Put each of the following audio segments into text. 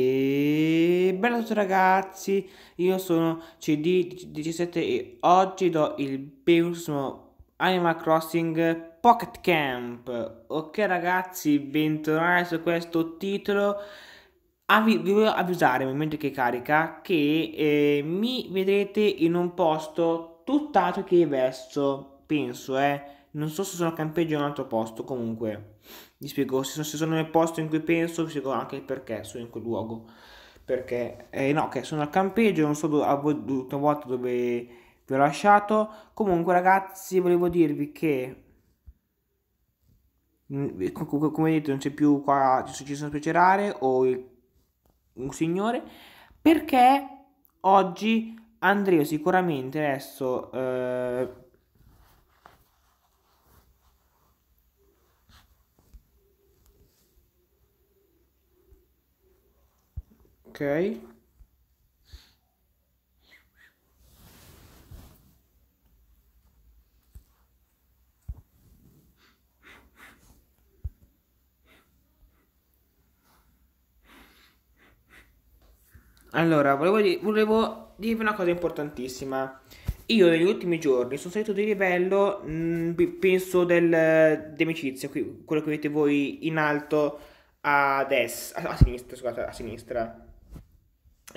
E bella a tutti ragazzi, io sono CD17 e oggi do il bellissimo Animal Crossing Pocket Camp Ok ragazzi, bentornati su questo titolo Avvi Vi voglio avvisare nel momento che carica che eh, mi vedrete in un posto tutt'altro che diverso, penso eh Non so se sono campeggio in un altro posto, comunque mi spiego, se sono, se sono nel posto in cui penso, mi spiego anche il perché sono in quel luogo. Perché, eh, no, che sono al campeggio, non so l'ultima volte dove vi ho lasciato. Comunque, ragazzi, volevo dirvi che mm, come vedete, non c'è più qua ci sono specerare o il, un signore perché oggi andremo sicuramente adesso eh, ok Allora, volevo, volevo, dirvi una cosa importantissima. Io negli ultimi giorni sono salito di livello, mh, mm, penso del, di amicizia, quello che vedete voi in alto a destra, a, a sinistra, scusate, a sinistra.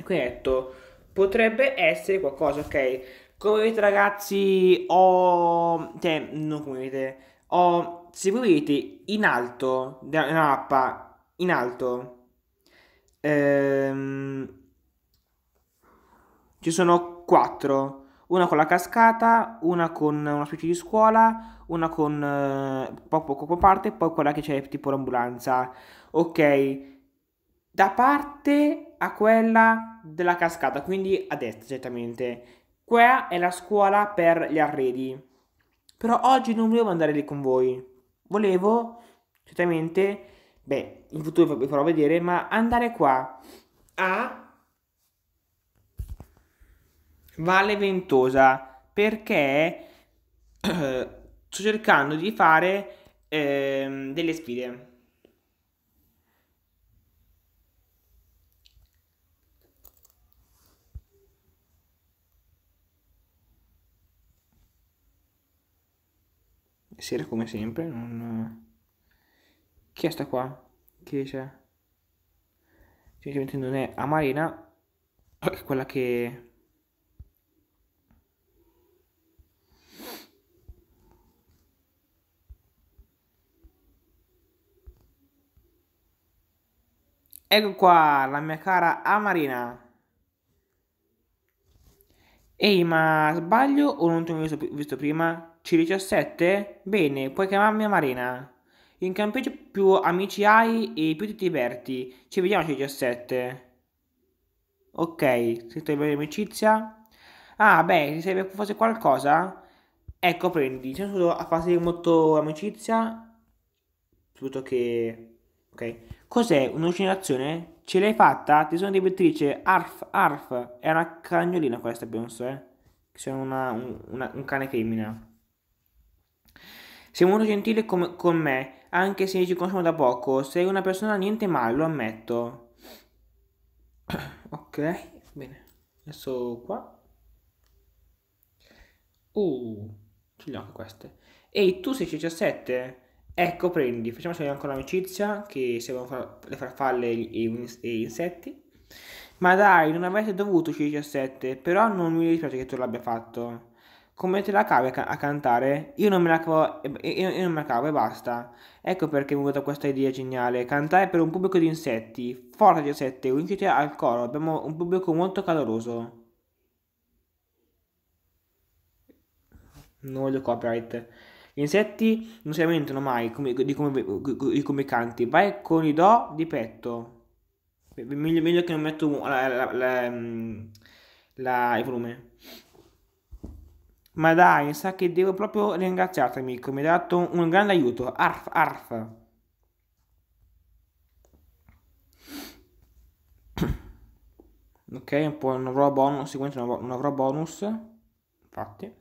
Quindi ho detto, potrebbe essere qualcosa, ok? Come vedete ragazzi, ho... Cioè, non come vedete, ho... Se voi vedete in alto, nella mappa, in alto, ehm, ci sono quattro. Una con la cascata, una con una specie di scuola, una con eh, poco, poco parte, poi quella che c'è tipo l'ambulanza. Ok, da parte a quella della cascata, quindi a destra certamente. Qua è la scuola per gli arredi. Però oggi non volevo andare lì con voi. Volevo, certamente, beh, in futuro vi farò vedere, ma andare qua a Valle Ventosa perché sto cercando di fare eh, delle sfide. sera come sempre, non... Eh, chi è sta qua? Che c'è? Semplicemente non è a Marina, quella che... Ecco qua, la mia cara Amarina. Ehi, ma sbaglio o non ti ho visto, visto prima? C17? Bene, puoi chiamarmi Marina. In campeggio più amici hai e più ti diverti. Ci vediamo C17. Ok, scritto di amicizia. Ah, beh, ti serve forse qualcosa? Ecco, prendi. Sono solo a fase di molto amicizia. Soprattutto che... Ok. Cos'è? Un'allucinazione? Ce l'hai fatta? Ti sono debitrice. Arf, arf. È una cagnolina questa, penso, eh. Sono una, un, una, un cane femmina. Sei molto gentile com- con me, anche se ci conosciamo da poco. Sei una persona niente male, lo ammetto. ok, bene. Adesso qua. Uh, ce le ho anche queste. Ehi, tu sei 17? Ecco, prendi. Facciamoci ancora amicizia, che servono le farfalle e gli insetti. Ma dai, non avreste dovuto uscire 17, però non mi dispiace che tu l'abbia fatto come te la cavi a, ca- a cantare? Io non me la cavo e, io, io non me la cavo e basta. Ecco perché mi è venuta questa idea geniale. Cantare per un pubblico di insetti. Forza insetti, unite al coro, abbiamo un pubblico molto caloroso. Non voglio copyright. Gli insetti non si lamentano mai come, di, come, di, come, canti. Vai con i do di petto. Meglio, meglio che non metto la, la, la, il volume. Ma dai, sa che devo proprio ringraziarti, amico. Mi hai dato un grande aiuto. Arf, arf. ok, un poi non avrò bonus. Sicuramente non avrò, bonus. Infatti.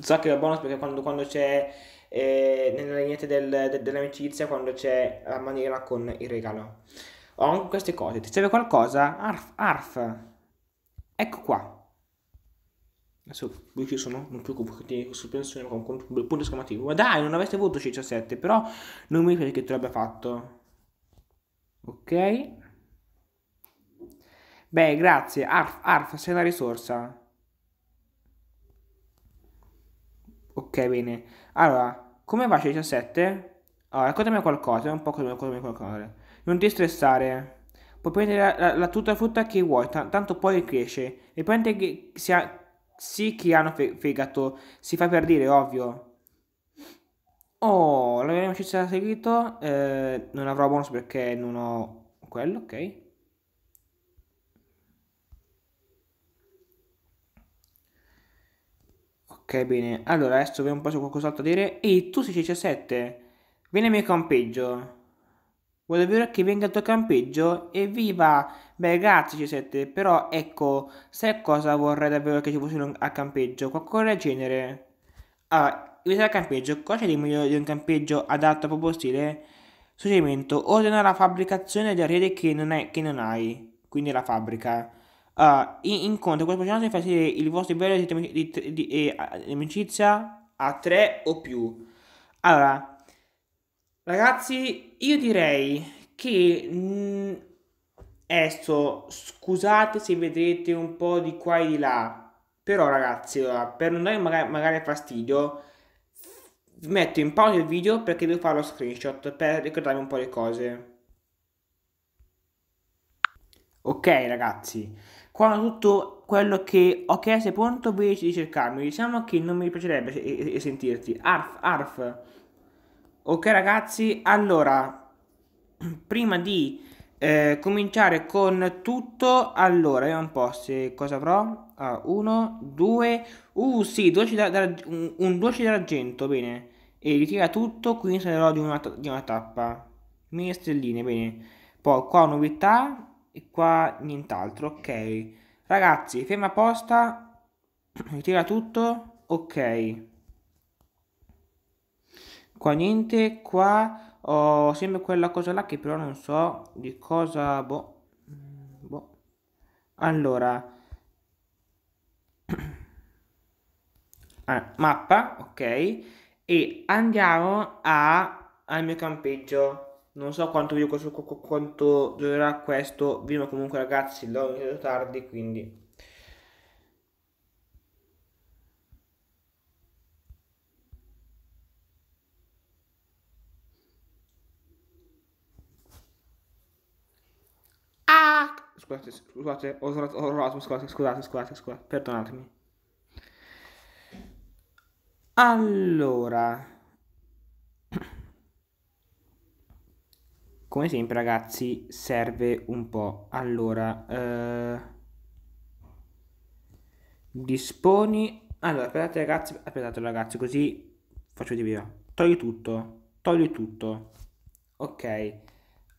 Sa che ho bonus perché quando, quando c'è... Eh, nella lineetta del, de, dell'amicizia quando c'è la maniera con il regalo. Ho anche queste cose. Ti serve qualcosa? Arf, arf. Ecco qua. Adesso qui ci sono non più compiti di sospensione con un punto esclamativo. Ma dai, non avreste avuto 17 però non mi ricordo che tu l'abbia fatto. Ok. Beh, grazie. Arf, Arf, sei una risorsa. Ok, bene. Allora, come va 17 Allora, raccontami qualcosa, un po' come qualcosa. Non ti stressare. Puoi prendere la, la, la tutta frutta che vuoi, tanto poi cresce. E prende che sia sì che hanno fe fegato, si fa per dire, ovvio. Oh, la mia amicizia ha seguito, eh, non avrò bonus perché non ho quello, ok. Ok, bene, allora adesso vediamo un po' se ho qualcos'altro da dire. Ehi, tu sei 17, vieni al mio campeggio. Voglio davvero che venga il tuo campeggio? Evviva! Beh, grazie G7, però ecco, sai cosa vorrei davvero che ci fosse un, a campeggio? Qualcosa del genere? Allora, invece al campeggio, cosa c'è di meglio di un campeggio adatto al proprio stile? Suggerimento, ordina la fabbricazione della rete che non, che non hai, quindi la fabbrica. Uh, in, in conto, questo personaggio fa salire il vostro livello di, di, di, di eh, amicizia a 3 o più. Allora, Ragazzi, io direi che mh, mm, adesso scusate se vedrete un po' di qua e di là, però ragazzi, per non dare magari, fastidio, metto in pausa il video perché devo fare lo screenshot per ricordarmi un po' le cose. Ok ragazzi, quando tutto quello che ho chiesto è pronto, invece di cercarmi, diciamo che non mi piacerebbe sentirti. Arf, arf. Ok ragazzi, allora, prima di eh, cominciare con tutto, allora, vediamo un po' se cosa avrò. Ah, uno, due, uh sì, un, un 12 d'argento, bene. E ritira tutto, quindi sarò di una, di una tappa. Mille stelline, bene. Poi qua novità e qua nient'altro, ok. Ragazzi, ferma apposta, ritira tutto, ok. Qua niente, qua ho sempre quella cosa là che però non so di cosa... Boh. Mm, boh. Allora... Ah, mappa, ok. E andiamo a, al mio campeggio. Non so quanto, video, quanto durerà questo video, comunque ragazzi l'ho iniziato tardi, quindi... scusate, scusate, ho sbagliato, scusate, scusate, scusate, scusate, perdonatemi. Allora, come sempre ragazzi, serve un po'. Allora, eh, disponi... Allora, aspettate ragazzi, aspettate ragazzi, così faccio di via. Togli tutto, togli tutto. Ok.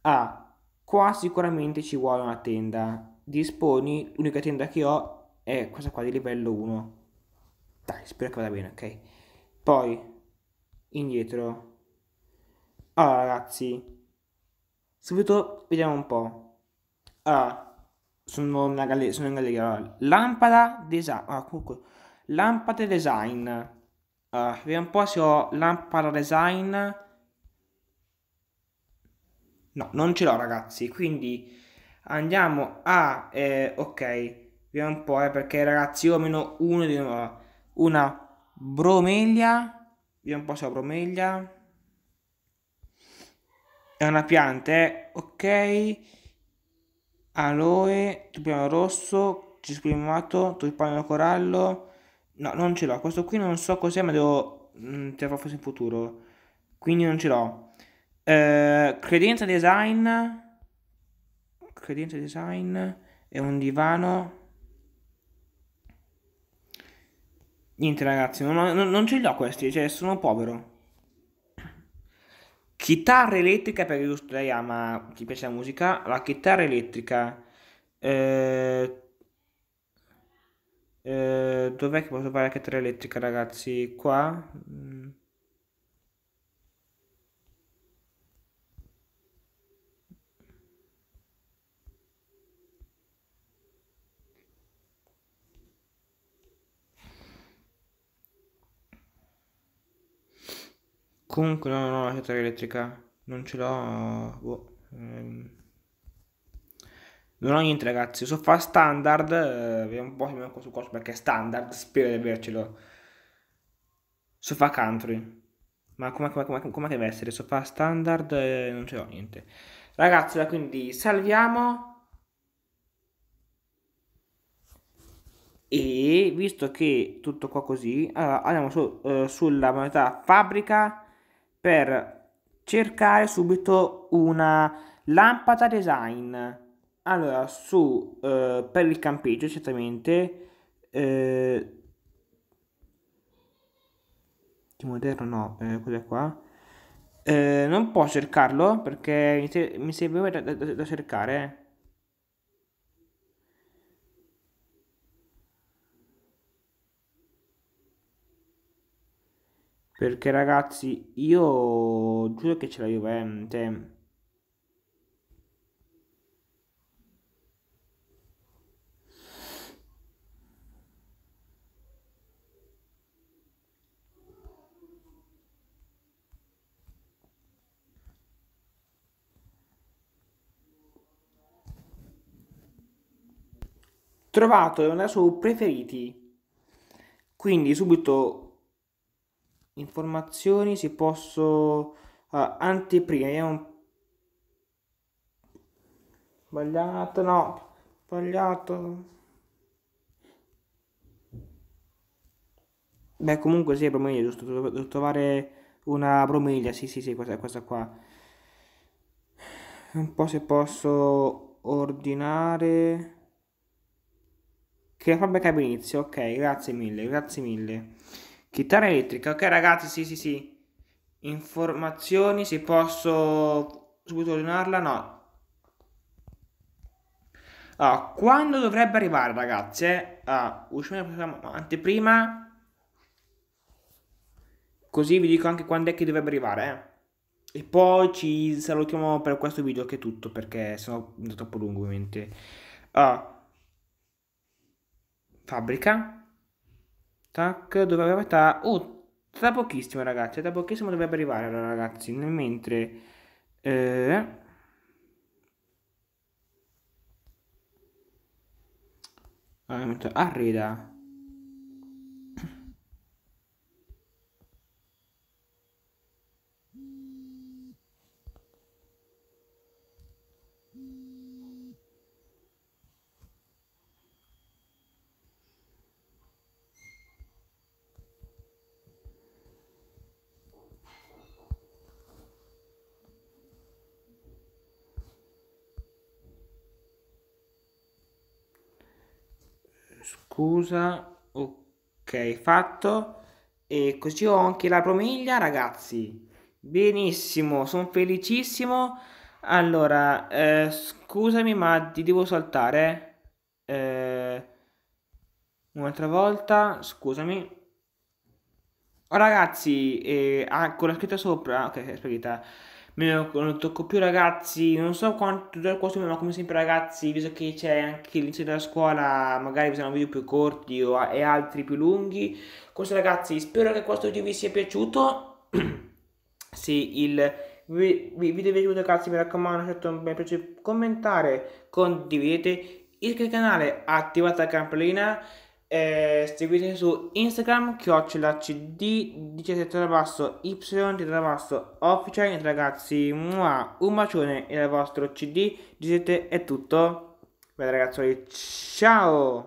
Ah, Qua sicuramente ci vuole una tenda. Disponi, l'unica tenda che ho è questa qua di livello 1. Dai, spero che vada bene, ok? Poi, indietro. Allora ragazzi, subito vediamo un po'. Allora, sono, in galleria. Sono in galleria. Lampada design. Ah, comunque. Lampade design. Allora, vediamo un po' se ho lampada design. No, non ce l'ho ragazzi, quindi andiamo a... Eh, ok, vediamo un po' eh, perché ragazzi io ho meno uno di nuovo. Una bromeglia, vediamo un po' se ho bromeglia. È una pianta, eh. ok. Aloe, turbano rosso, cisprimato, turbano corallo. No, non ce l'ho. Questo qui non so cos'è, ma devo... Mh, mm, te lo faccio in futuro. Quindi non ce l'ho. Eh, credenza design. Credenza design è un divano. Niente ragazzi, non, non, non ce li ho questi, cioè sono povero. Chitarra elettrica, perché giusto lei ama, ah, chi piace la musica, la chitarra elettrica. Eh, eh, dov'è che posso fare la chitarra elettrica ragazzi? Qua? Comunque no, no, la chitarra elettrica non ce l'ho. Boh. Ehm. Non ho niente ragazzi, so fa standard, eh, vediamo un po' se mi manco su cosa perché è standard, spero di avercelo. So fa country. Ma come, come, come, come deve essere? So fa standard, eh, non ce l'ho niente. Ragazzi, quindi salviamo. E visto che tutto qua così, allora andiamo su, eh, sulla moneta fabbrica per cercare subito una lampada design. Allora, su eh, per il campeggio, certamente. Eh, moderno no, eh, cos'è qua? Eh, non può cercarlo perché mi, serve da, da, da cercare. Perché ragazzi, io giuro che ce la Juventus eh. trovato e una sua preferiti. Quindi subito informazioni si posso uh, ah, anteprime è un sbagliato no sbagliato beh comunque sì è bromiglia giusto devo trovare una bromiglia sì sì sì questa, questa qua un po' se posso ordinare che fabbrica inizio ok grazie mille grazie mille Chitarra elettrica, ok ragazzi, sì sì sì. Informazioni, se posso subito ordinarla, no. Allora, ah, quando dovrebbe arrivare ragazze? Eh? Ah, usciamo la anteprima. Così vi dico anche quando è che dovrebbe arrivare, eh. E poi ci salutiamo per questo video che è tutto perché sono è troppo lungo ovviamente. Uh, fabbrica. Tac, dove aveva età? Oh, tra pochissimo ragazzi, tra pochissimo dovrebbe arrivare allora ragazzi, nel mentre... Eh, Arreda. Ah, scusa ok fatto e così ho anche la promiglia ragazzi benissimo sono felicissimo allora eh, scusami ma ti devo saltare eh, un'altra volta scusami Oh, ragazzi, eh, ah, con la scritta sopra, ok, aspetta, non tocco più ragazzi, non so quanto dura il costume, ma come sempre ragazzi, visto che c'è anche l'inizio della scuola, magari vi saranno video più corti o, e altri più lunghi. Così ragazzi, spero che questo video vi sia piaciuto. Se il video vi è piaciuto ragazzi, mi raccomando, lasciate certo, un bel piacere, commentare, condividete, iscrivetevi al canale, attivate la campanellina eh, seguitemi su Instagram chiocciola cd 17 basso y basso official ragazzi mua, un bacione e il vostro cd 17 è tutto bene ragazzi ciao